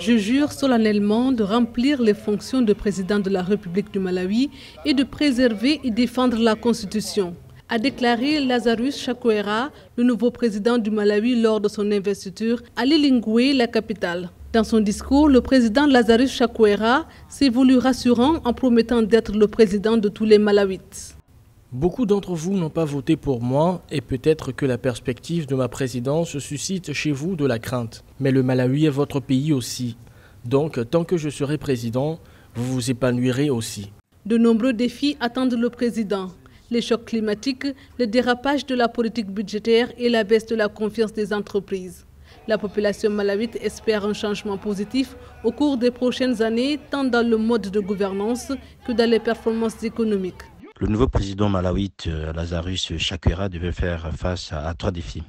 Je jure solennellement de remplir les fonctions de président de la République du Malawi et de préserver et défendre la Constitution, a déclaré Lazarus Chakwera, le nouveau président du Malawi lors de son investiture à Lilingwe, la capitale. Dans son discours, le président Lazarus Chakwera s'est voulu rassurant en promettant d'être le président de tous les Malawites. Beaucoup d'entre vous n'ont pas voté pour moi et peut-être que la perspective de ma présidence suscite chez vous de la crainte. Mais le Malawi est votre pays aussi. Donc, tant que je serai président, vous vous épanouirez aussi. De nombreux défis attendent le président. Les chocs climatiques, le dérapage de la politique budgétaire et la baisse de la confiance des entreprises. La population malawite espère un changement positif au cours des prochaines années, tant dans le mode de gouvernance que dans les performances économiques. Le nouveau président malawite euh, Lazarus Chakwera devait faire face à trois défis.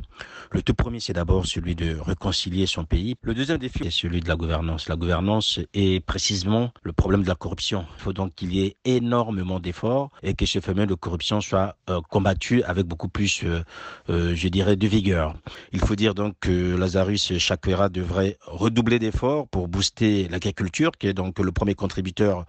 Le tout premier, c'est d'abord celui de réconcilier son pays. Le deuxième défi est celui de la gouvernance. La gouvernance est précisément le problème de la corruption. Il faut donc qu'il y ait énormément d'efforts et que ce phénomène de corruption soit euh, combattu avec beaucoup plus, euh, euh, je dirais, de vigueur. Il faut dire donc que Lazarus Chakwera devrait redoubler d'efforts pour booster l'agriculture, qui est donc le premier contributeur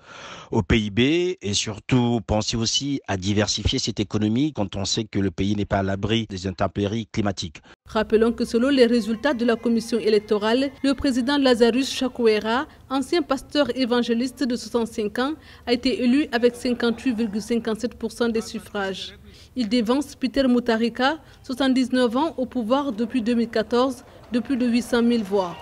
au PIB, et surtout penser aussi à diversifier cette économie quand on sait que le pays n'est pas à l'abri des intempéries climatiques. Rappelons que selon les résultats de la commission électorale, le président Lazarus Chakwera, ancien pasteur évangéliste de 65 ans, a été élu avec 58,57% des suffrages. Il dévance Peter Moutarika, 79 ans, au pouvoir depuis 2014, de plus de 800 000 voix.